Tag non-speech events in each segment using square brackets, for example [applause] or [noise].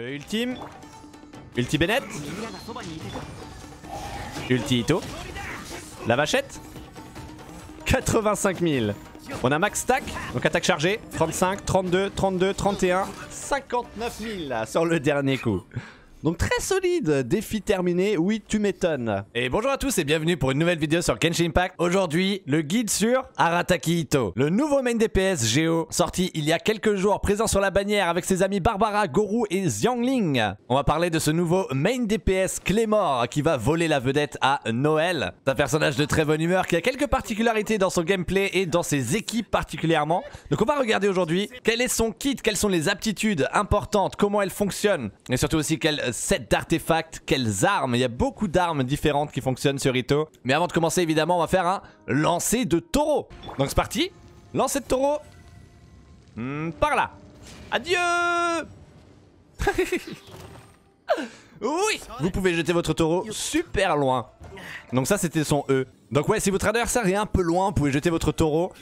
Euh, ultime. Ulti Bennett. Ulti Ito. La vachette. 85 000. On a max stack, donc attaque chargée. 35, 32, 32, 31, 59 000 là, sur le dernier coup. Donc très solide, défi terminé, oui tu m'étonnes. Et bonjour à tous et bienvenue pour une nouvelle vidéo sur Kenshin Impact. Aujourd'hui, le guide sur Arataki Ito, le nouveau main DPS Geo sorti il y a quelques jours, présent sur la bannière avec ses amis Barbara, Goru et Xiangling. On va parler de ce nouveau main DPS Clémor qui va voler la vedette à Noël. C'est un personnage de très bonne humeur qui a quelques particularités dans son gameplay et dans ses équipes particulièrement. Donc on va regarder aujourd'hui quel est son kit, quelles sont les aptitudes importantes, comment elle fonctionne et surtout aussi quelle set d'artefacts, quelles armes Il y a beaucoup d'armes différentes qui fonctionnent sur Ito. Mais avant de commencer, évidemment, on va faire un lancer de taureau. Donc c'est parti, lancer de taureau. Hmm, par là. Adieu [laughs] Oui Vous pouvez jeter votre taureau super loin. Donc ça, c'était son E. Donc ouais, si votre adversaire est un peu loin, vous pouvez jeter votre taureau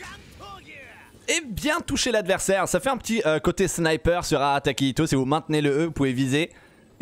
et bien toucher l'adversaire. Ça fait un petit euh, côté sniper sur Ataki Ito. Si vous maintenez le E, vous pouvez viser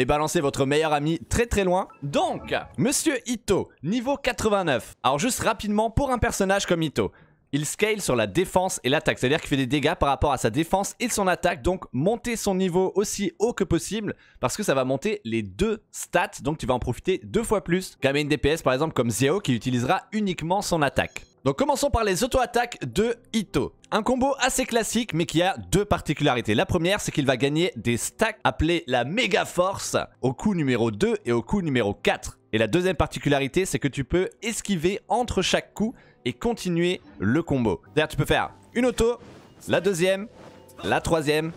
et balancer votre meilleur ami très très loin. Donc, Monsieur Ito, niveau 89. Alors juste rapidement, pour un personnage comme Ito, il scale sur la défense et l'attaque, c'est-à-dire qu'il fait des dégâts par rapport à sa défense et son attaque, donc montez son niveau aussi haut que possible, parce que ça va monter les deux stats, donc tu vas en profiter deux fois plus qu'avec une DPS par exemple comme Zeo qui utilisera uniquement son attaque. Donc commençons par les auto-attaques de Ito. Un combo assez classique mais qui a deux particularités. La première c'est qu'il va gagner des stacks appelés la méga force au coup numéro 2 et au coup numéro 4. Et la deuxième particularité c'est que tu peux esquiver entre chaque coup et continuer le combo. C'est-à-dire tu peux faire une auto, la deuxième, la troisième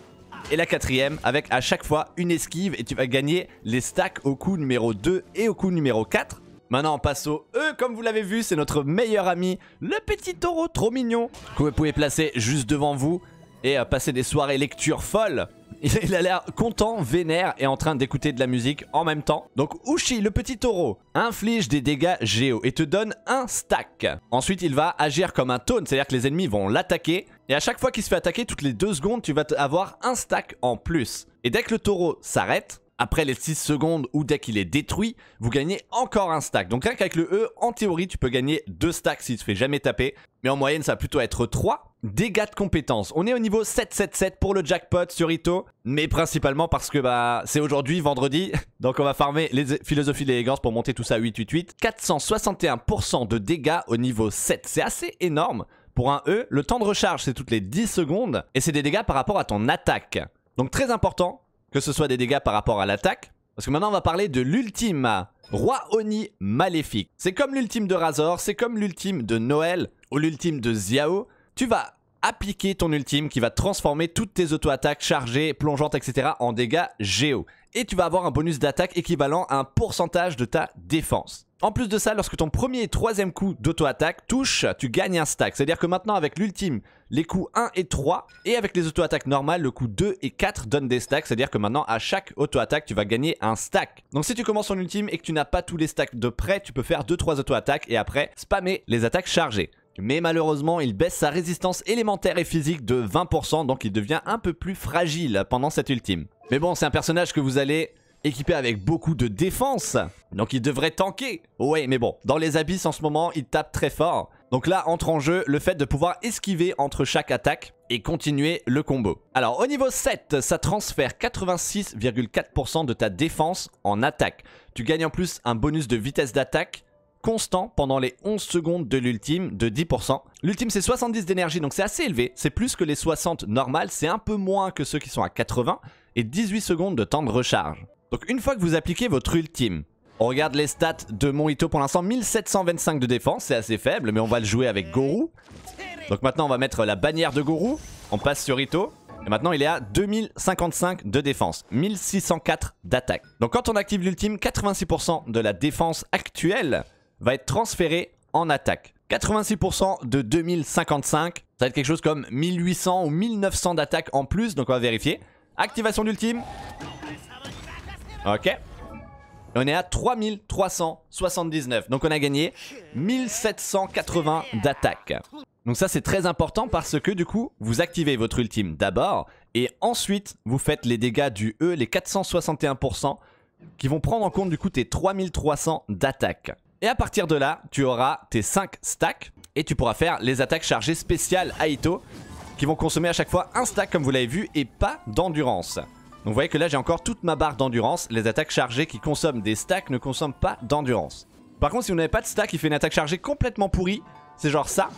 et la quatrième avec à chaque fois une esquive et tu vas gagner les stacks au coup numéro 2 et au coup numéro 4. Maintenant, on passe au E. Comme vous l'avez vu, c'est notre meilleur ami, le petit taureau trop mignon, que vous pouvez placer juste devant vous et euh, passer des soirées lecture folles. [laughs] Il a l'air content, vénère et en train d'écouter de la musique en même temps. Donc Ushi, le petit taureau, inflige des dégâts géo et te donne un stack. Ensuite, il va agir comme un taunt, c'est-à-dire que les ennemis vont l'attaquer. Et à chaque fois qu'il se fait attaquer, toutes les deux secondes, tu vas avoir un stack en plus. Et dès que le taureau s'arrête, après les 6 secondes ou dès qu'il est détruit, vous gagnez encore un stack. Donc rien qu'avec le E, en théorie, tu peux gagner 2 stacks s'il se fait jamais taper. Mais en moyenne, ça va plutôt être 3. Dégâts de compétence. On est au niveau 777 pour le jackpot sur Ito. Mais principalement parce que bah c'est aujourd'hui, vendredi. [laughs] Donc on va farmer les philosophies d'élégance pour monter tout ça à 888. 461% de dégâts au niveau 7. C'est assez énorme. Pour un E, le temps de recharge, c'est toutes les 10 secondes. Et c'est des dégâts par rapport à ton attaque. Donc très important, que ce soit des dégâts par rapport à l'attaque. Parce que maintenant on va parler de l'ultime Roi Oni Maléfique. C'est comme l'ultime de Razor, c'est comme l'ultime de Noël ou l'ultime de Xiao. Tu vas appliquer ton ultime qui va transformer toutes tes auto-attaques chargées, plongeantes, etc. en dégâts géo. Et tu vas avoir un bonus d'attaque équivalent à un pourcentage de ta défense. En plus de ça, lorsque ton premier et troisième coup d'auto-attaque touche, tu gagnes un stack. C'est-à-dire que maintenant, avec l'ultime, les coups 1 et 3, et avec les auto-attaques normales, le coup 2 et 4 donnent des stacks. C'est-à-dire que maintenant, à chaque auto-attaque, tu vas gagner un stack. Donc si tu commences en ultime et que tu n'as pas tous les stacks de près, tu peux faire 2-3 auto-attaques et après spammer les attaques chargées. Mais malheureusement, il baisse sa résistance élémentaire et physique de 20%, donc il devient un peu plus fragile pendant cette ultime. Mais bon, c'est un personnage que vous allez équiper avec beaucoup de défense, donc il devrait tanker. Ouais, mais bon, dans les abysses en ce moment, il tape très fort. Donc là entre en jeu le fait de pouvoir esquiver entre chaque attaque et continuer le combo. Alors au niveau 7, ça transfère 86,4% de ta défense en attaque. Tu gagnes en plus un bonus de vitesse d'attaque constant pendant les 11 secondes de l'ultime de 10%. L'ultime c'est 70 d'énergie donc c'est assez élevé, c'est plus que les 60 normales, c'est un peu moins que ceux qui sont à 80 et 18 secondes de temps de recharge. Donc une fois que vous appliquez votre ultime, on regarde les stats de mon Ito pour l'instant, 1725 de défense, c'est assez faible mais on va le jouer avec Goru. Donc maintenant on va mettre la bannière de Goru, on passe sur Ito. Et maintenant il est à 2055 de défense, 1604 d'attaque. Donc quand on active l'ultime, 86% de la défense actuelle va être transféré en attaque. 86% de 2055, ça va être quelque chose comme 1800 ou 1900 d'attaque en plus, donc on va vérifier. Activation d'ultime. Ok. On est à 3379, donc on a gagné 1780 d'attaque. Donc ça c'est très important parce que du coup vous activez votre ultime d'abord et ensuite vous faites les dégâts du E, les 461% qui vont prendre en compte du coup tes 3300 d'attaque. Et à partir de là, tu auras tes 5 stacks et tu pourras faire les attaques chargées spéciales à qui vont consommer à chaque fois un stack comme vous l'avez vu et pas d'endurance. Donc vous voyez que là j'ai encore toute ma barre d'endurance, les attaques chargées qui consomment des stacks ne consomment pas d'endurance. Par contre si vous n'avez pas de stack, il fait une attaque chargée complètement pourrie, c'est genre ça,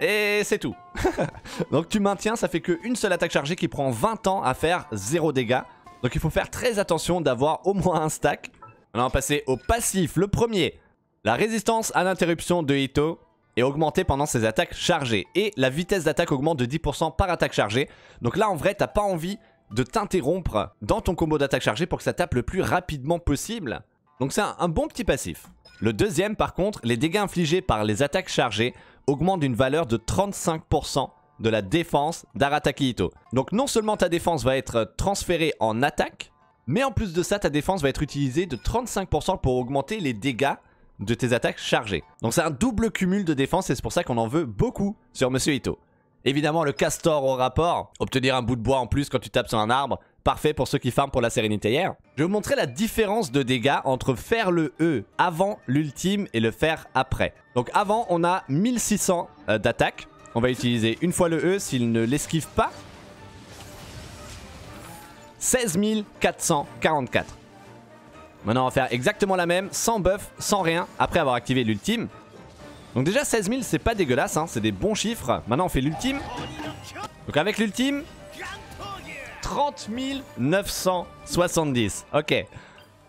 et c'est tout. [laughs] Donc tu maintiens, ça fait qu'une seule attaque chargée qui prend 20 ans à faire 0 dégâts. Donc il faut faire très attention d'avoir au moins un stack. on va passer au passif, le premier. La résistance à l'interruption de Ito est augmentée pendant ses attaques chargées. Et la vitesse d'attaque augmente de 10% par attaque chargée. Donc là en vrai t'as pas envie de t'interrompre dans ton combo d'attaque chargée pour que ça tape le plus rapidement possible. Donc c'est un, bon petit passif. Le deuxième par contre, les dégâts infligés par les attaques chargées augmentent d'une valeur de 35% de la défense d'Arataki Ito. Donc non seulement ta défense va être transférée en attaque, mais en plus de ça, ta défense va être utilisée de 35% pour augmenter les dégâts de tes attaques chargées. Donc c'est un double cumul de défense et c'est pour ça qu'on en veut beaucoup sur Monsieur Ito. Évidemment le castor au rapport, obtenir un bout de bois en plus quand tu tapes sur un arbre, parfait pour ceux qui farment pour la sérénité hier. Je vais vous montrer la différence de dégâts entre faire le E avant l'ultime et le faire après. Donc avant on a 1600 euh, d'attaque, on va utiliser une fois le E s'il ne l'esquive pas. 16444. Maintenant, on va faire exactement la même, sans buff, sans rien, après avoir activé l'ultime. Donc déjà, 16 000, c'est pas dégueulasse, hein, c'est des bons chiffres. Maintenant, on fait l'ultime. Donc avec l'ultime, 30 970. Ok.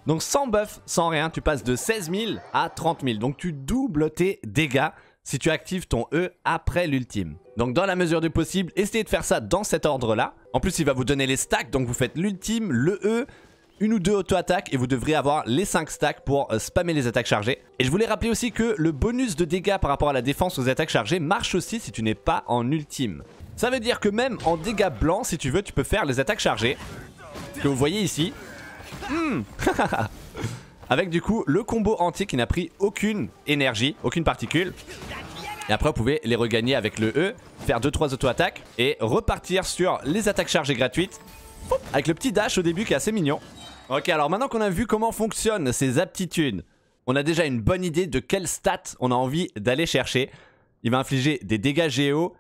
Donc sans buff, sans rien, tu passes de 16 000 à 30 000. Donc tu doubles tes dégâts si tu actives ton E après l'ultime. Donc dans la mesure du possible, essayez de faire ça dans cet ordre-là. En plus, il va vous donner les stacks, donc vous faites l'ultime, le E, une ou deux auto-attaques et vous devrez avoir les 5 stacks pour euh, spammer les attaques chargées. Et je voulais rappeler aussi que le bonus de dégâts par rapport à la défense aux attaques chargées marche aussi si tu n'es pas en ultime. Ça veut dire que même en dégâts blancs, si tu veux, tu peux faire les attaques chargées, que vous voyez ici. Hmm. [laughs] Avec du coup le combo Antique qui n'a pris aucune énergie, aucune particule. Et après vous pouvez les regagner avec le E, faire 2-3 auto-attaques et repartir sur les attaques chargées gratuites avec le petit dash au début qui est assez mignon. Ok, alors maintenant qu'on a vu comment fonctionnent ces aptitudes, on a déjà une bonne idée de quel stats on a envie d'aller chercher. Il va infliger des dégâts géo,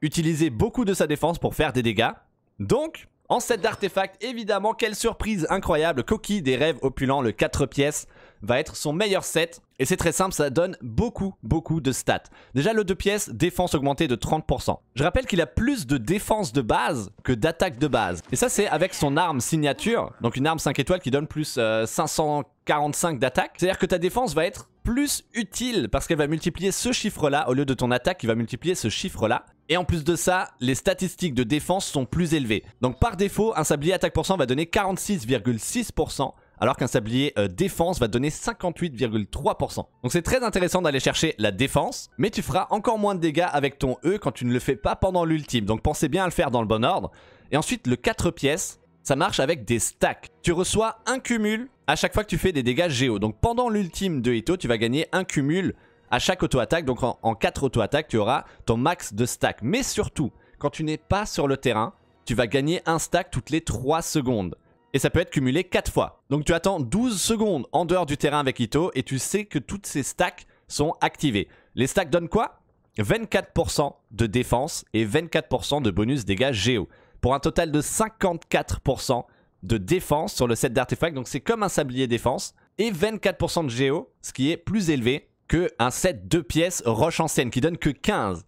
utiliser beaucoup de sa défense pour faire des dégâts. Donc, en set d'artefacts, évidemment, quelle surprise incroyable, coquille des rêves opulents, le 4 pièces va être son meilleur set. Et c'est très simple, ça donne beaucoup, beaucoup de stats. Déjà, le 2 pièces, défense augmentée de 30%. Je rappelle qu'il a plus de défense de base que d'attaque de base. Et ça, c'est avec son arme signature, donc une arme 5 étoiles qui donne plus 545 euh, d'attaque. C'est-à-dire que ta défense va être plus utile parce qu'elle va multiplier ce chiffre-là au lieu de ton attaque qui va multiplier ce chiffre-là. Et en plus de ça, les statistiques de défense sont plus élevées. Donc par défaut, un sablier attaque cent va donner 46,6% alors qu'un sablier euh, défense va donner 58,3%. Donc c'est très intéressant d'aller chercher la défense, mais tu feras encore moins de dégâts avec ton E quand tu ne le fais pas pendant l'ultime, donc pensez bien à le faire dans le bon ordre. Et ensuite le 4 pièces, ça marche avec des stacks. Tu reçois un cumul à chaque fois que tu fais des dégâts géo, donc pendant l'ultime de Ito, tu vas gagner un cumul à chaque auto-attaque, donc en, en 4 auto-attaques, tu auras ton max de stack. Mais surtout, quand tu n'es pas sur le terrain, tu vas gagner un stack toutes les 3 secondes et ça peut être cumulé 4 fois. Donc tu attends 12 secondes en dehors du terrain avec Ito et tu sais que toutes ces stacks sont activées. Les stacks donnent quoi 24% de défense et 24% de bonus dégâts géo, pour un total de 54% de défense sur le set d'artefacts, donc c'est comme un sablier défense, et 24% de géo, ce qui est plus élevé que un set de pièces roche ancienne, qui donne que 15.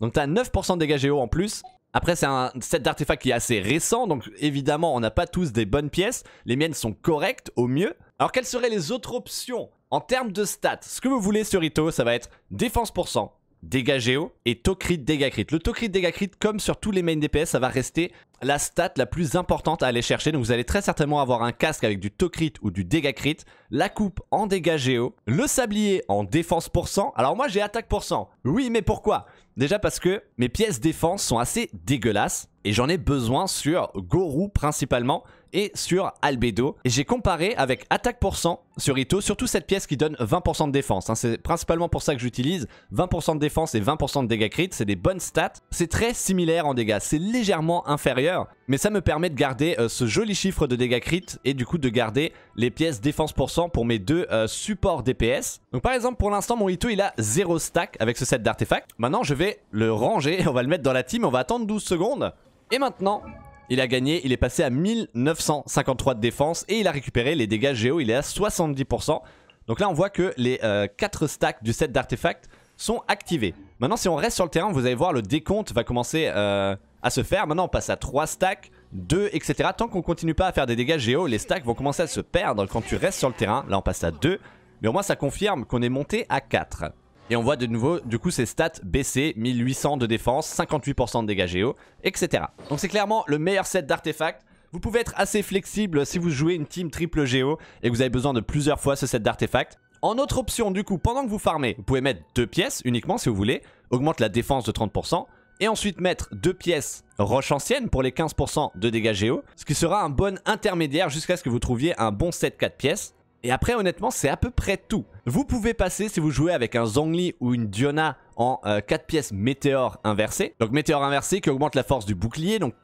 Donc tu as 9% de dégâts géo en plus après, c'est un set d'artefacts qui est assez récent, donc évidemment, on n'a pas tous des bonnes pièces. Les miennes sont correctes, au mieux. Alors, quelles seraient les autres options En termes de stats, ce que vous voulez sur Ito, ça va être défense pour cent, dégâts géo et taux crit Le taux crit comme sur tous les main DPS, ça va rester la stat la plus importante à aller chercher. Donc vous allez très certainement avoir un casque avec du Tocrit ou du Dégacrit, la coupe en dégâts géo, le sablier en défense pour cent. Alors moi j'ai attaque pour cent. Oui mais pourquoi Déjà parce que mes pièces défense sont assez dégueulasses et j'en ai besoin sur Gorou principalement et sur Albedo. Et j'ai comparé avec attaque pour cent sur Ito, surtout cette pièce qui donne 20% de défense. Hein. c'est principalement pour ça que j'utilise 20% de défense et 20% de dégâts crit, c'est des bonnes stats. C'est très similaire en dégâts, c'est légèrement inférieur, mais ça me permet de garder euh, ce joli chiffre de dégâts crit et du coup de garder les pièces défense pour cent pour mes deux euh, supports DPS. Donc par exemple, pour l'instant, mon Ito, il a 0 stack avec ce set d'artefacts. Maintenant, je vais le ranger, [laughs] on va le mettre dans la team, on va attendre 12 secondes. Et maintenant, il a gagné, il est passé à 1953 de défense et il a récupéré les dégâts géo, il est à 70%. Donc là on voit que les 4 euh, stacks du set d'artefacts sont activés. Maintenant si on reste sur le terrain, vous allez voir le décompte va commencer euh, à se faire. Maintenant on passe à 3 stacks, 2, etc. Tant qu'on continue pas à faire des dégâts géo, les stacks vont commencer à se perdre quand tu restes sur le terrain. Là on passe à 2, mais au moins ça confirme qu'on est monté à 4. Et on voit de nouveau, du coup, ses stats baisser, 1800 de défense, 58% de dégâts géo, etc. Donc c'est clairement le meilleur set d'artefacts. Vous pouvez être assez flexible si vous jouez une team triple géo et que vous avez besoin de plusieurs fois ce set d'artefacts. En autre option, du coup, pendant que vous farmez, vous pouvez mettre deux pièces uniquement si vous voulez, augmente la défense de 30%, et ensuite mettre deux pièces roche ancienne pour les 15% de dégâts géo, ce qui sera un bon intermédiaire jusqu'à ce que vous trouviez un bon set 4 pièces. Et après honnêtement c'est à peu près tout. Vous pouvez passer si vous jouez avec un Zongli ou une Diona en 4 euh, pièces météore inversées. Donc météore inversé qui augmente la force du bouclier donc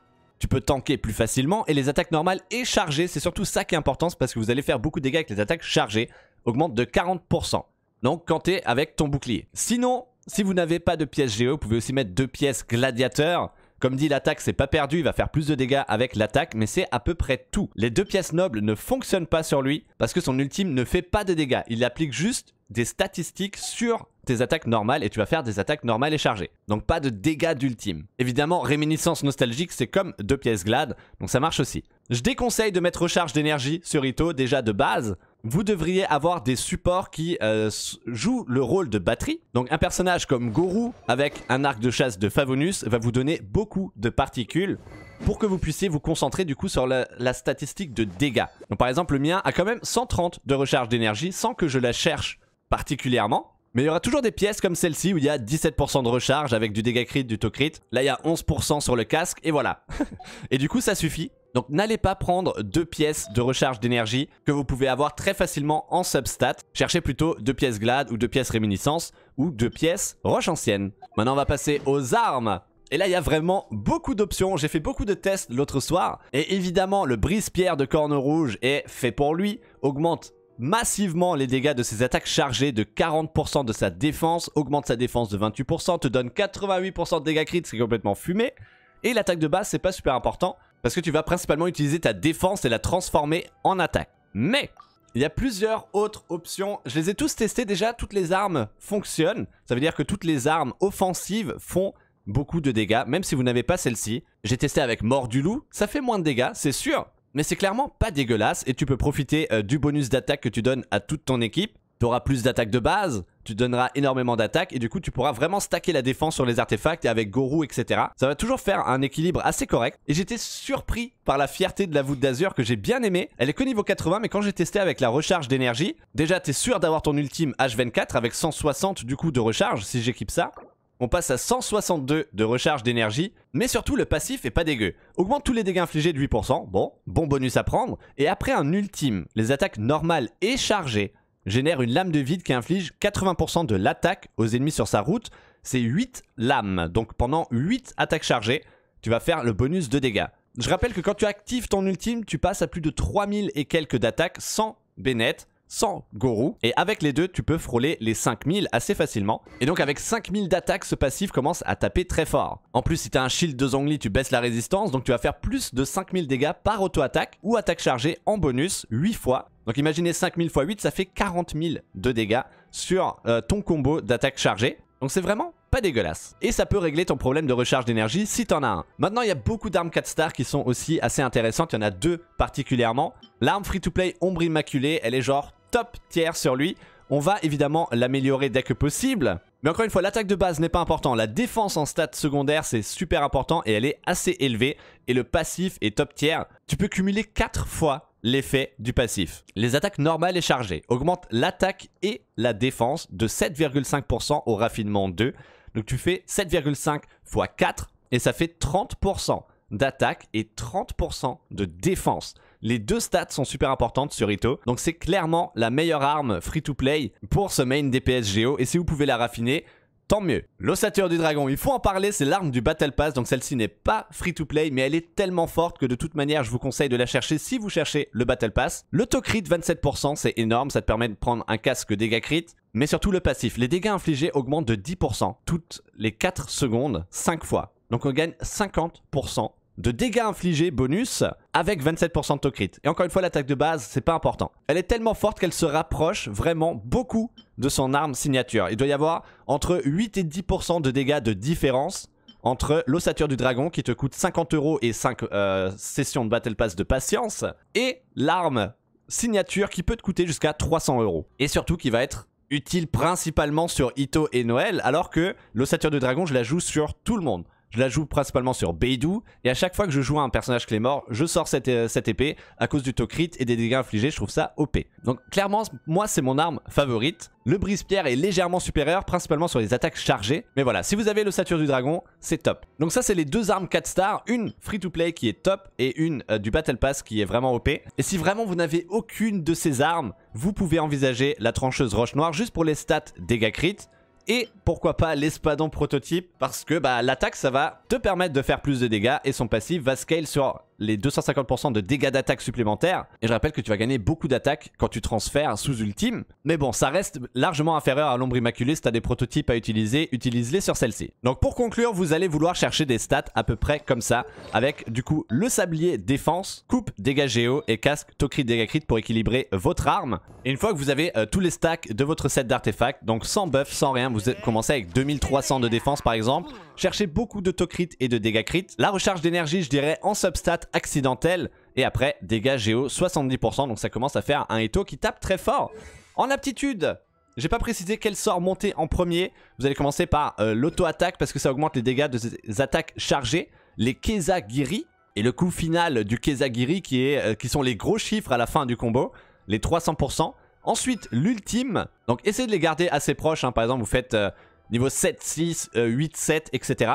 tu peux tanker plus facilement et les attaques normales et chargées, c'est surtout ça qui est important parce que vous allez faire beaucoup de dégâts avec les attaques chargées, augmente de 40%. Donc quand tu es avec ton bouclier. Sinon, si vous n'avez pas de pièces géo, vous pouvez aussi mettre deux pièces gladiateurs comme dit l'attaque, c'est pas perdu, il va faire plus de dégâts avec l'attaque, mais c'est à peu près tout. Les deux pièces nobles ne fonctionnent pas sur lui parce que son ultime ne fait pas de dégâts. Il applique juste des statistiques sur tes attaques normales et tu vas faire des attaques normales et chargées. Donc pas de dégâts d'ultime. Évidemment, réminiscence nostalgique, c'est comme deux pièces glades, donc ça marche aussi. Je déconseille de mettre recharge d'énergie sur Ito déjà de base, vous devriez avoir des supports qui euh, jouent le rôle de batterie. Donc un personnage comme Goru avec un arc de chasse de Favonus va vous donner beaucoup de particules pour que vous puissiez vous concentrer du coup sur la, statistique de dégâts. Donc par exemple le mien a quand même 130 de recharge d'énergie sans que je la cherche particulièrement. Mais il y aura toujours des pièces comme celle-ci où il y a 17% de recharge avec du dégâts crit, du taux crit. Là, il y a 11% sur le casque et voilà. [laughs] et du coup, ça suffit donc n'allez pas prendre deux pièces de recharge d'énergie que vous pouvez avoir très facilement en substat. Cherchez plutôt deux pièces glades ou deux pièces réminiscence ou deux pièces roche ancienne. Maintenant on va passer aux armes. Et là, il y a vraiment beaucoup d'options. J'ai fait beaucoup de tests l'autre soir. Et évidemment, le brise-pierre de corne rouge est fait pour lui. Augmente massivement les dégâts de ses attaques chargées de 40% de sa défense, augmente sa défense de 28%, te donne 88% de dégâts critiques, c'est complètement fumé. Et l'attaque de base, c'est pas super important, parce que tu vas principalement utiliser ta défense et la transformer en attaque. Mais il y a plusieurs autres options. Je les ai tous testées déjà, toutes les armes fonctionnent. Ça veut dire que toutes les armes offensives font beaucoup de dégâts, même si vous n'avez pas celle-ci. J'ai testé avec Mort du Loup, ça fait moins de dégâts, c'est sûr. Mais c'est clairement pas dégueulasse et tu peux profiter euh, du bonus d'attaque que tu donnes à toute ton équipe. Tu auras plus d'attaques de base, tu donneras énormément d'attaques et du coup tu pourras vraiment stacker la défense sur les artefacts et avec Goru etc. Ça va toujours faire un équilibre assez correct et j'étais surpris par la fierté de la voûte d'azur que j'ai bien aimé. Elle est que niveau 80 mais quand j'ai testé avec la recharge d'énergie, déjà t'es sûr d'avoir ton ultime H24 avec 160 du coup de recharge si j'équipe ça. On passe à 162 de recharge d'énergie, mais surtout le passif est pas dégueu. Augmente tous les dégâts infligés de 8%, bon, bon bonus à prendre, et après un ultime, les attaques normales et chargées génère une lame de vide qui inflige 80% de l'attaque aux ennemis sur sa route. C'est 8 lames, donc pendant 8 attaques chargées, tu vas faire le bonus de dégâts. Je rappelle que quand tu actives ton ultime, tu passes à plus de 3000 et quelques d'attaques sans Bennett sans Gorou. Et avec les deux, tu peux frôler les 5000 assez facilement. Et donc avec 5000 d'attaque, ce passif commence à taper très fort. En plus, si t'as un shield de zongli tu baisses la résistance, donc tu vas faire plus de 5000 dégâts par auto-attaque ou attaque chargée en bonus 8 fois. Donc imaginez 5000 x 8, ça fait 40 000 de dégâts sur euh, ton combo d'attaque chargée. Donc c'est vraiment pas dégueulasse. Et ça peut régler ton problème de recharge d'énergie si t'en as un. Maintenant, il y a beaucoup d'armes 4 stars qui sont aussi assez intéressantes. Il y en a deux particulièrement. L'arme free-to-play Ombre Immaculée, elle est genre top tier sur lui. On va évidemment l'améliorer dès que possible. Mais encore une fois, l'attaque de base n'est pas important. La défense en stats secondaire c'est super important et elle est assez élevée. Et le passif est top tier. Tu peux cumuler 4 fois l'effet du passif. Les attaques normales et chargées augmentent l'attaque et la défense de 7,5% au raffinement 2. Donc tu fais 7,5 x 4 et ça fait 30% d'attaque et 30% de défense. Les deux stats sont super importantes sur Ito, donc c'est clairement la meilleure arme free-to-play pour ce main DPS GO. et si vous pouvez la raffiner, tant mieux. L'ossature du dragon, il faut en parler, c'est l'arme du Battle Pass, donc celle-ci n'est pas free to play, mais elle est tellement forte que de toute manière, je vous conseille de la chercher si vous cherchez le Battle Pass. Le crit 27%, c'est énorme, ça te permet de prendre un casque dégâts crit, mais surtout le passif. Les dégâts infligés augmentent de 10% toutes les 4 secondes, 5 fois. Donc on gagne 50% de dégâts infligés bonus avec 27% de Et encore une fois, l'attaque de base, c'est pas important. Elle est tellement forte qu'elle se rapproche vraiment beaucoup de son arme signature. Il doit y avoir entre 8 et 10% de dégâts de différence entre l'ossature du dragon qui te coûte 50 euros et 5 euh, sessions de Battle Pass de patience et l'arme signature qui peut te coûter jusqu'à 300 euros. Et surtout qui va être utile principalement sur Ito et Noël alors que l'ossature du dragon je la joue sur tout le monde. Je la joue principalement sur Beidou, et à chaque fois que je joue à un personnage clé mort, je sors cette, euh, épée à cause du taux crit et des dégâts infligés, je trouve ça OP. Donc clairement, moi c'est mon arme favorite. Le brise-pierre est légèrement supérieur, principalement sur les attaques chargées, mais voilà, si vous avez le Sature du dragon, c'est top. Donc ça c'est les deux armes 4 stars, une free-to-play qui est top et une euh, du Battle Pass qui est vraiment OP. Et si vraiment vous n'avez aucune de ces armes, vous pouvez envisager la trancheuse roche noire juste pour les stats dégâts crit, et pourquoi pas l'espadon prototype parce que bah, l'attaque ça va te permettre de faire plus de dégâts et son passif va scale sur les 250% de dégâts d'attaque supplémentaires. Et je rappelle que tu vas gagner beaucoup d'attaques quand tu transfères sous ultime. Mais bon, ça reste largement inférieur à l'ombre immaculée. Si tu as des prototypes à utiliser, utilise-les sur celle-ci. Donc pour conclure, vous allez vouloir chercher des stats à peu près comme ça. Avec du coup le sablier défense, coupe dégâts géo et casque tocrit dégâts crit pour équilibrer votre arme. Et une fois que vous avez euh, tous les stacks de votre set d'artefacts, donc sans buff, sans rien, vous commencez avec 2300 de défense par exemple. Cherchez beaucoup de tocrit et de dégâts crit. La recharge d'énergie, je dirais en substat accidentel Et après, dégâts géo 70%. Donc ça commence à faire un Eto qui tape très fort. En aptitude, j'ai pas précisé quel sort monter en premier. Vous allez commencer par euh, l'auto-attaque parce que ça augmente les dégâts des attaques chargées. Les Kezagiri et le coup final du Kezagiri qui, est, euh, qui sont les gros chiffres à la fin du combo. Les 300%. Ensuite, l'ultime. Donc essayez de les garder assez proches. Hein. Par exemple, vous faites euh, niveau 7, 6, 8, 7, etc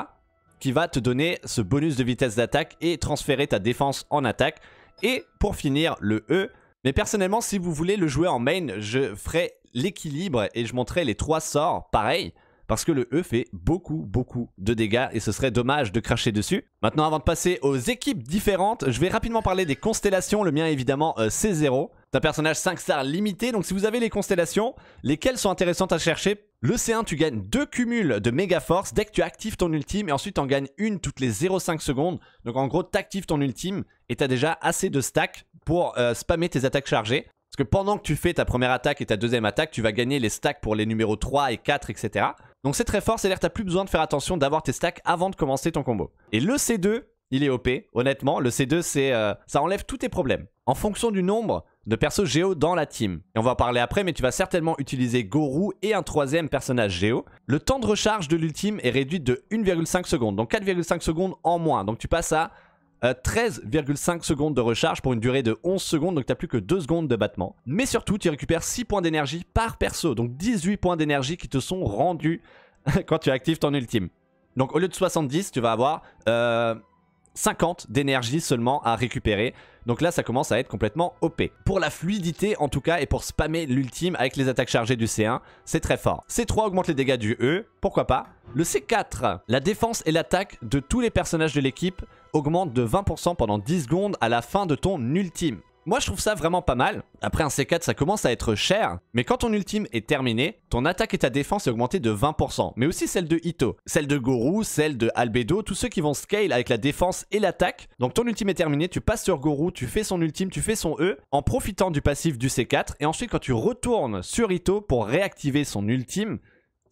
qui va te donner ce bonus de vitesse d'attaque et transférer ta défense en attaque. Et pour finir, le E. Mais personnellement, si vous voulez le jouer en main, je ferai l'équilibre et je montrerai les trois sorts pareil. Parce que le E fait beaucoup, beaucoup de dégâts et ce serait dommage de cracher dessus. Maintenant, avant de passer aux équipes différentes, je vais rapidement parler des constellations. Le mien, évidemment, euh, c'est 0. C'est un personnage 5 stars limité, donc si vous avez les constellations, lesquelles sont intéressantes à chercher le C1, tu gagnes deux cumuls de méga force dès que tu actives ton ultime et ensuite en gagnes une toutes les 0,5 secondes. Donc en gros, actives ton ultime et tu as déjà assez de stacks pour euh, spammer tes attaques chargées. Parce que pendant que tu fais ta première attaque et ta deuxième attaque, tu vas gagner les stacks pour les numéros 3 et 4, etc. Donc c'est très fort, c'est-à-dire que n'as plus besoin de faire attention d'avoir tes stacks avant de commencer ton combo. Et le C2, il est OP. Honnêtement, le C2, c'est, euh, ça enlève tous tes problèmes. En fonction du nombre de persos géo dans la team. Et on va en parler après, mais tu vas certainement utiliser Gorou et un troisième personnage géo. Le temps de recharge de l'ultime est réduit de 1,5 secondes, donc 4,5 secondes en moins. Donc tu passes à 13,5 euh, secondes de recharge pour une durée de 11 secondes, donc tu n'as plus que 2 secondes de battement. Mais surtout, tu récupères 6 points d'énergie par perso, donc 18 points d'énergie qui te sont rendus [laughs] quand tu actives ton ultime. Donc au lieu de 70, tu vas avoir euh, 50 d'énergie seulement à récupérer. Donc là, ça commence à être complètement OP. Pour la fluidité, en tout cas, et pour spammer l'ultime avec les attaques chargées du C1, c'est très fort. C3 augmente les dégâts du E, pourquoi pas. Le C4, la défense et l'attaque de tous les personnages de l'équipe augmentent de 20% pendant 10 secondes à la fin de ton ultime. Moi je trouve ça vraiment pas mal, après un C4 ça commence à être cher, mais quand ton ultime est terminé, ton attaque et ta défense est augmentée de 20%, mais aussi celle de Ito, celle de Gorou, celle de Albedo, tous ceux qui vont scale avec la défense et l'attaque. Donc ton ultime est terminé, tu passes sur Gorou, tu fais son ultime, tu fais son E, en profitant du passif du C4, et ensuite quand tu retournes sur Ito pour réactiver son ultime,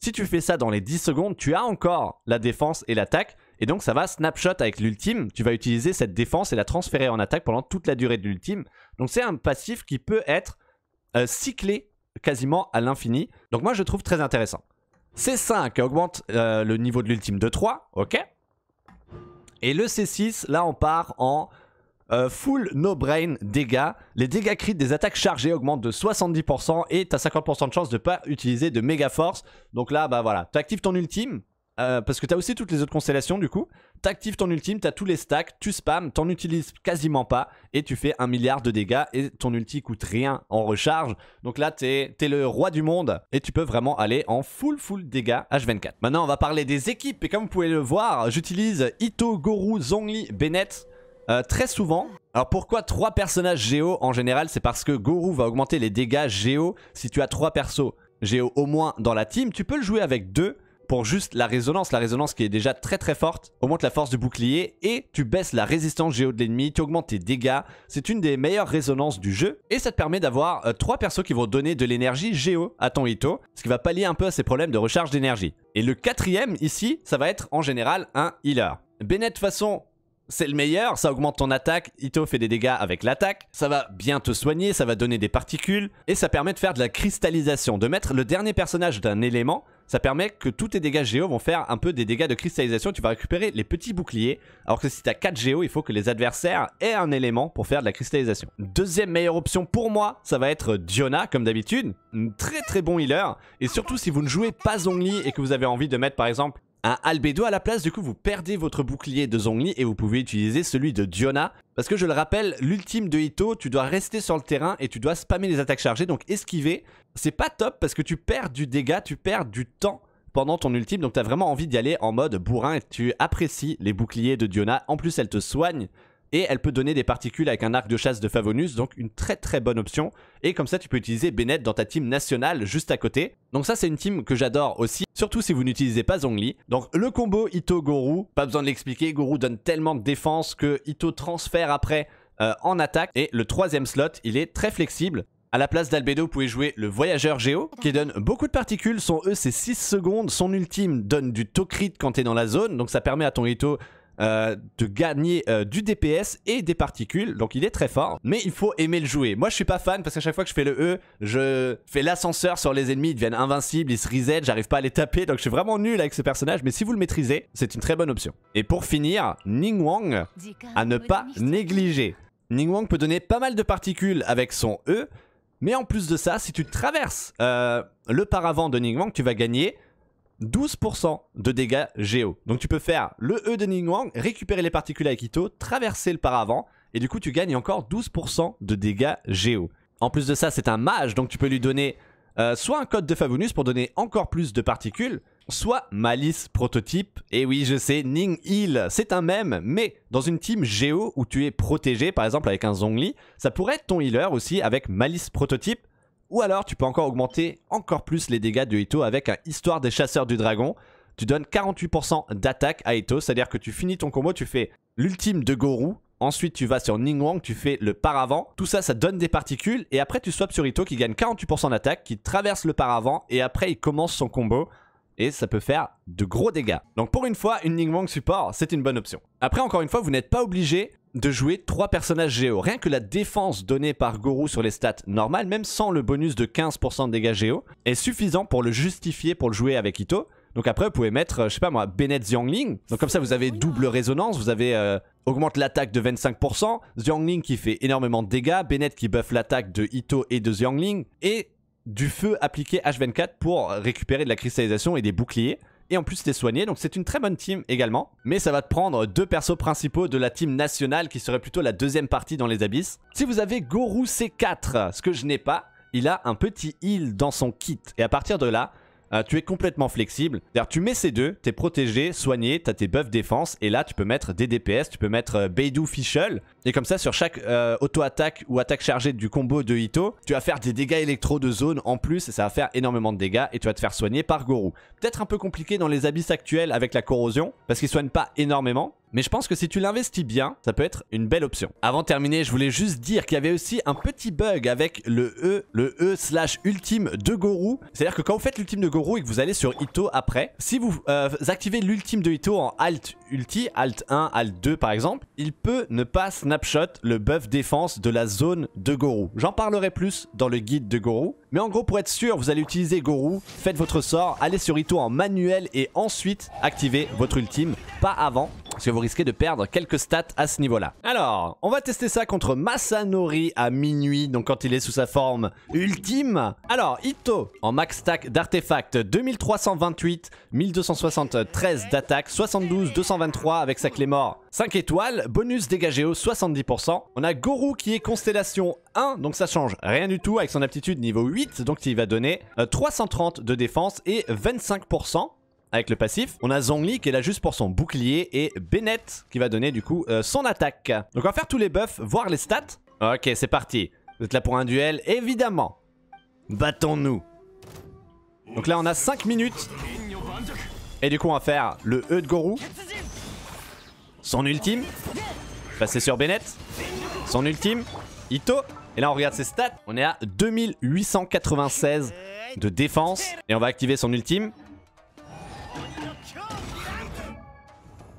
si tu fais ça dans les 10 secondes, tu as encore la défense et l'attaque, et donc ça va snapshot avec l'ultime, tu vas utiliser cette défense et la transférer en attaque pendant toute la durée de l'ultime. Donc c'est un passif qui peut être euh, cyclé quasiment à l'infini. Donc moi je trouve très intéressant. C5 augmente euh, le niveau de l'ultime de 3, ok. Et le C6, là on part en euh, full no brain dégâts. Les dégâts crit des attaques chargées augmentent de 70% et t'as 50% de chance de pas utiliser de méga force. Donc là bah voilà, tu actives ton ultime, euh, parce que t'as aussi toutes les autres constellations du coup. T'actives ton ultime, t'as tous les stacks, tu spams, t'en utilises quasiment pas et tu fais un milliard de dégâts et ton ulti coûte rien en recharge. Donc là, t'es es le roi du monde et tu peux vraiment aller en full full dégâts H24. Maintenant, on va parler des équipes et comme vous pouvez le voir, j'utilise Ito, Goru, Zongli, Bennett euh, très souvent. Alors pourquoi 3 personnages géo en général C'est parce que Goru va augmenter les dégâts géo si tu as 3 persos géo au moins dans la team. Tu peux le jouer avec 2 pour juste la résonance, la résonance qui est déjà très très forte, augmente la force du bouclier et tu baisses la résistance géo de l'ennemi, tu augmentes tes dégâts, c'est une des meilleures résonances du jeu et ça te permet d'avoir euh, trois persos qui vont donner de l'énergie géo à ton Ito, ce qui va pallier un peu à ses problèmes de recharge d'énergie. Et le quatrième ici, ça va être en général un healer. Bennett de toute façon c'est le meilleur, ça augmente ton attaque, Ito fait des dégâts avec l'attaque, ça va bien te soigner, ça va donner des particules, et ça permet de faire de la cristallisation, de mettre le dernier personnage d'un élément ça permet que tous tes dégâts géo vont faire un peu des dégâts de cristallisation. Tu vas récupérer les petits boucliers. Alors que si t'as 4 géo, il faut que les adversaires aient un élément pour faire de la cristallisation. Deuxième meilleure option pour moi, ça va être Diona, comme d'habitude. Très très bon healer. Et surtout si vous ne jouez pas Zongli et que vous avez envie de mettre par exemple un Albedo à la place, du coup vous perdez votre bouclier de zongli et vous pouvez utiliser celui de Diona. Parce que je le rappelle, l'ultime de Ito, tu dois rester sur le terrain et tu dois spammer les attaques chargées, donc esquiver. C'est pas top parce que tu perds du dégât, tu perds du temps pendant ton ultime, donc tu as vraiment envie d'y aller en mode bourrin et tu apprécies les boucliers de Diona. En plus, elle te soigne et elle peut donner des particules avec un arc de chasse de Favonus, donc une très très bonne option. Et comme ça, tu peux utiliser Bennett dans ta team nationale juste à côté. Donc ça, c'est une team que j'adore aussi, surtout si vous n'utilisez pas Zhongli. Donc le combo Ito-Goru, pas besoin de l'expliquer, Goru donne tellement de défense que Ito transfère après euh, en attaque. Et le troisième slot, il est très flexible. À la place d'Albedo, vous pouvez jouer le Voyageur Géo, qui donne beaucoup de particules. Son E, c'est 6 secondes. Son ultime donne du taux crit quand t'es dans la zone, donc ça permet à ton Ito euh, de gagner euh, du DPS et des particules. Donc il est très fort, mais il faut aimer le jouer. Moi je suis pas fan parce qu'à chaque fois que je fais le E, je fais l'ascenseur sur les ennemis, ils deviennent invincibles, ils se reset, j'arrive pas à les taper. Donc je suis vraiment nul avec ce personnage, mais si vous le maîtrisez, c'est une très bonne option. Et pour finir, Ning Wang à ne pas négliger. Ning Wang peut donner pas mal de particules avec son E, mais en plus de ça, si tu traverses euh, le paravent de Ning Wang, tu vas gagner 12% de dégâts géo. Donc tu peux faire le E de Ningguang, récupérer les particules à Ito, traverser le paravent, et du coup tu gagnes encore 12% de dégâts géo. En plus de ça, c'est un mage, donc tu peux lui donner euh, soit un code de Favonius pour donner encore plus de particules, soit Malice Prototype. Et oui, je sais, Ning Heal, c'est un même, mais dans une team géo où tu es protégé, par exemple avec un Zongli ça pourrait être ton healer aussi avec Malice Prototype, ou alors, tu peux encore augmenter encore plus les dégâts de Ito avec un Histoire des chasseurs du dragon. Tu donnes 48% d'attaque à Ito, c'est-à-dire que tu finis ton combo, tu fais l'ultime de Gorou. Ensuite, tu vas sur Ningguang, tu fais le paravent. Tout ça, ça donne des particules. Et après, tu swaps sur Ito qui gagne 48% d'attaque, qui traverse le paravent. Et après, il commence son combo. Et ça peut faire de gros dégâts. Donc pour une fois, une Ningguang support, c'est une bonne option. Après, encore une fois, vous n'êtes pas obligé de jouer trois personnages géo. Rien que la défense donnée par Gourou sur les stats normales, même sans le bonus de 15% de dégâts géo, est suffisant pour le justifier pour le jouer avec Ito. Donc après, vous pouvez mettre, euh, je sais pas moi, Bennett Xiangling. Donc comme ça, vous avez double résonance, vous avez euh, augmente l'attaque de 25%, Xiangling qui fait énormément de dégâts, Bennett qui buff l'attaque de Ito et de Xiangling, et du feu appliqué H24 pour récupérer de la cristallisation et des boucliers et en plus t'es soigné, donc c'est une très bonne team également. Mais ça va te prendre deux persos principaux de la team nationale qui serait plutôt la deuxième partie dans les abysses. Si vous avez Goru C4, ce que je n'ai pas, il a un petit heal dans son kit. Et à partir de là, ah, tu es complètement flexible. cest tu mets ces deux, t'es protégé, soigné, t'as tes buffs défense, et là, tu peux mettre des DPS, tu peux mettre euh, Beidou Fischl, et comme ça, sur chaque euh, auto-attaque ou attaque chargée du combo de Ito, tu vas faire des dégâts électro de zone en plus, et ça va faire énormément de dégâts, et tu vas te faire soigner par Gorou. Peut-être un peu compliqué dans les abysses actuels avec la corrosion, parce qu'il soigne pas énormément, mais je pense que si tu l'investis bien, ça peut être une belle option. Avant de terminer, je voulais juste dire qu'il y avait aussi un petit bug avec le E, le E slash ultime de Goru. C'est-à-dire que quand vous faites l'ultime de Gorou et que vous allez sur Ito après, si vous euh, activez l'ultime de Ito en Alt ulti, Alt 1, Alt 2 par exemple, il peut ne pas snapshot le buff défense de la zone de Gorou. J'en parlerai plus dans le guide de Gorou. Mais en gros, pour être sûr, vous allez utiliser Gorou, faites votre sort, allez sur Ito en manuel et ensuite activez votre ultime, pas avant. Parce que vous risquez de perdre quelques stats à ce niveau-là. Alors, on va tester ça contre Masanori à minuit, donc quand il est sous sa forme ultime. Alors, Ito, en max stack d'artefacts, 2328, 1273 d'attaque, 72, 223 avec sa clé mort. 5 étoiles, bonus dégagé au 70%. On a Goru qui est constellation 1, donc ça change rien du tout avec son aptitude niveau 8, donc il va donner 330 euh, de défense et 25% avec le passif. On a Zongli qui est là juste pour son bouclier et Bennett qui va donner du coup euh, son attaque. Donc on va faire tous les buffs, voir les stats. Ok, c'est parti. Vous êtes là pour un duel, évidemment. Battons-nous. Donc là on a 5 minutes. Et du coup on va faire le E de Gorou Son ultime. Passer sur Bennett. Son ultime. Ito. Et là on regarde ses stats. On est à 2896 de défense. Et on va activer son ultime.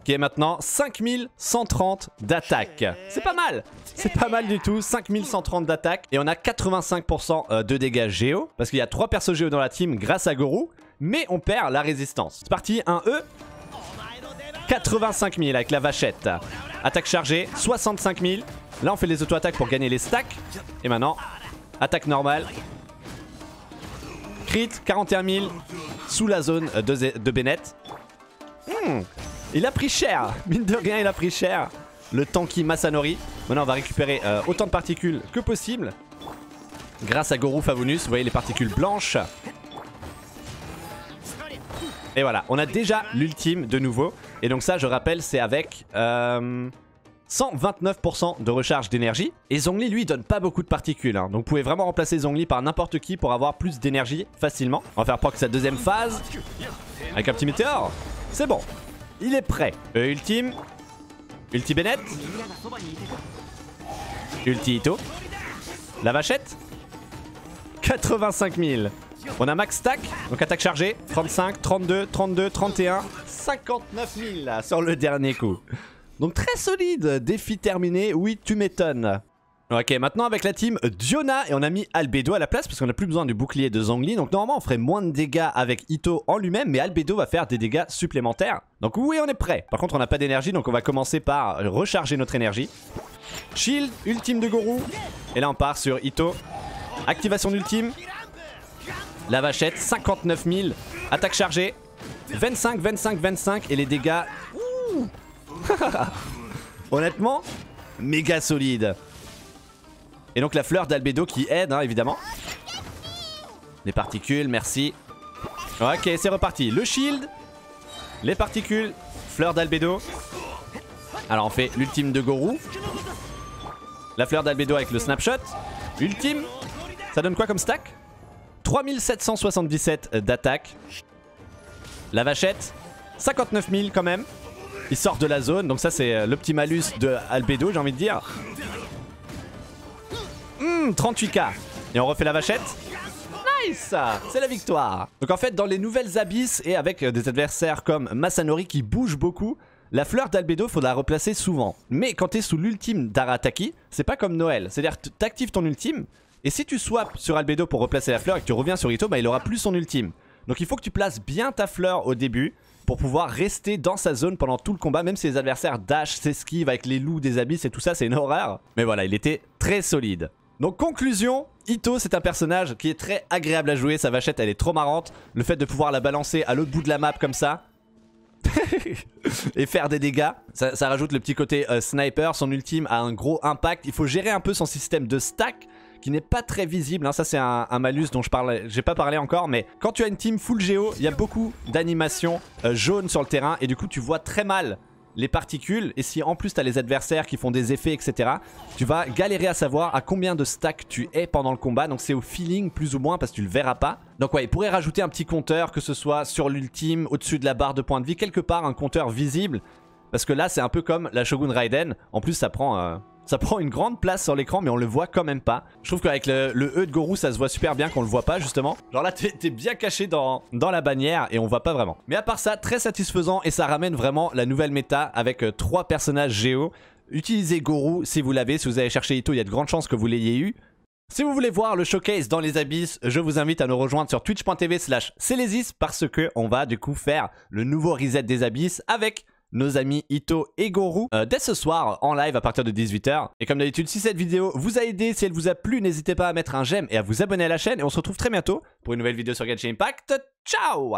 qui est maintenant 5130 d'attaque. C'est pas mal C'est pas mal du tout, 5130 d'attaque. Et on a 85% euh, de dégâts géo, parce qu'il y a 3 persos géo dans la team grâce à Gorou. mais on perd la résistance. C'est parti, 1E, 85 000 avec la vachette. Attaque chargée, 65 000. Là, on fait les auto-attaques pour gagner les stacks. Et maintenant, attaque normale. Crit, 41 000. Sous la zone euh, de, de Bennett. Hmm. Il a pris cher Mine de rien, il a pris cher Le tanky Masanori. Maintenant, on va récupérer euh, autant de particules que possible. Grâce à Goru Favonus, vous voyez les particules blanches. Et voilà, on a déjà l'ultime de nouveau. Et donc ça, je rappelle, c'est avec 129% euh, de recharge d'énergie. Et Zongli lui, donne pas beaucoup de particules. Hein. Donc vous pouvez vraiment remplacer Zongli par n'importe qui pour avoir plus d'énergie facilement. On va faire proc sa deuxième phase. Avec un petit C'est bon. Il est prêt. Euh, ultime. Ulti Bennett. Ulti Ito. La vachette. 85 000. On a max stack, donc attaque chargée, 35, 32, 32, 31, 59 000 sur le dernier coup. Donc très solide, défi terminé, oui tu m'étonnes. Ok, maintenant avec la team Diona et on a mis Albedo à la place parce qu'on n'a plus besoin du bouclier de Zhongli. Donc normalement on ferait moins de dégâts avec Ito en lui-même, mais Albedo va faire des dégâts supplémentaires. Donc oui, on est prêt. Par contre, on n'a pas d'énergie, donc on va commencer par recharger notre énergie. Shield, ultime de Gorou Et là on part sur Ito. Activation d'ultime. La vachette, 59 000. Attaque chargée. 25, 25, 25 et les dégâts... [laughs] Honnêtement, méga solide. Et donc la fleur d'albédo qui aide, hein, évidemment. Les particules, merci. Ok, c'est reparti. Le shield, les particules, fleur d'albédo. Alors on fait l'ultime de Goru. La fleur d'albédo avec le snapshot. Ultime. Ça donne quoi comme stack 3777 d'attaque. La vachette, 59 000 quand même. Il sort de la zone, donc ça c'est euh, l'optimalus de Albedo, j'ai envie de dire. 38k. Hmm, et on refait la vachette. Nice C'est la victoire. Donc en fait, dans les nouvelles abysses et avec euh, des adversaires comme Masanori qui bouge beaucoup, la fleur d'Albedo faudra la replacer souvent. Mais quand t'es sous l'ultime d'Arataki, c'est pas comme Noël. C'est-à-dire t'actives ton ultime, et si tu swaps sur Albedo pour replacer la fleur et que tu reviens sur Ito, bah, il aura plus son ultime. Donc il faut que tu places bien ta fleur au début pour pouvoir rester dans sa zone pendant tout le combat, même si les adversaires dash, s'esquivent avec les loups des abysses et tout ça, c'est une horreur. Mais voilà, il était très solide. Donc conclusion, Ito c'est un personnage qui est très agréable à jouer, sa vachette elle est trop marrante. Le fait de pouvoir la balancer à l'autre bout de la map comme ça, [laughs] et faire des dégâts. Ça, rajoute le petit côté euh, sniper. Son ultime a un gros impact. Il faut gérer un peu son système de stack qui n'est pas très visible. Hein. Ça, c'est un, malus dont je n'ai pas parlé encore. Mais quand tu as une team full géo, il y a beaucoup d'animations euh, jaunes sur le terrain et du coup, tu vois très mal les particules et si en plus t'as les adversaires qui font des effets etc tu vas galérer à savoir à combien de stacks tu es pendant le combat donc c'est au feeling plus ou moins parce que tu le verras pas donc ouais il pourrait rajouter un petit compteur que ce soit sur l'ultime au dessus de la barre de points de vie quelque part un compteur visible parce que là c'est un peu comme la Shogun Raiden en plus ça prend euh, ça prend une grande place sur l'écran mais on le voit quand même pas. Je trouve qu'avec le, E de Gorou ça se voit super bien qu'on le voit pas justement. Genre là t'es bien caché dans, dans la bannière et on voit pas vraiment. Mais à part ça très satisfaisant et ça ramène vraiment la nouvelle méta avec euh, trois personnages géo. Utilisez Gorou si vous l'avez, si vous avez cherché Ito il y a de grandes chances que vous l'ayez eu. Si vous voulez voir le showcase dans les abysses, je vous invite à nous rejoindre sur twitch.tv slash parce que on va du coup faire le nouveau reset des abysses avec nos amis Ito et Goru euh, dès ce soir en live à partir de 18h. Et comme d'habitude, si cette vidéo vous a aidé, si elle vous a plu, n'hésitez pas à mettre un j'aime et à vous abonner à la chaîne. Et on se retrouve très bientôt pour une nouvelle vidéo sur Genshin Impact. Ciao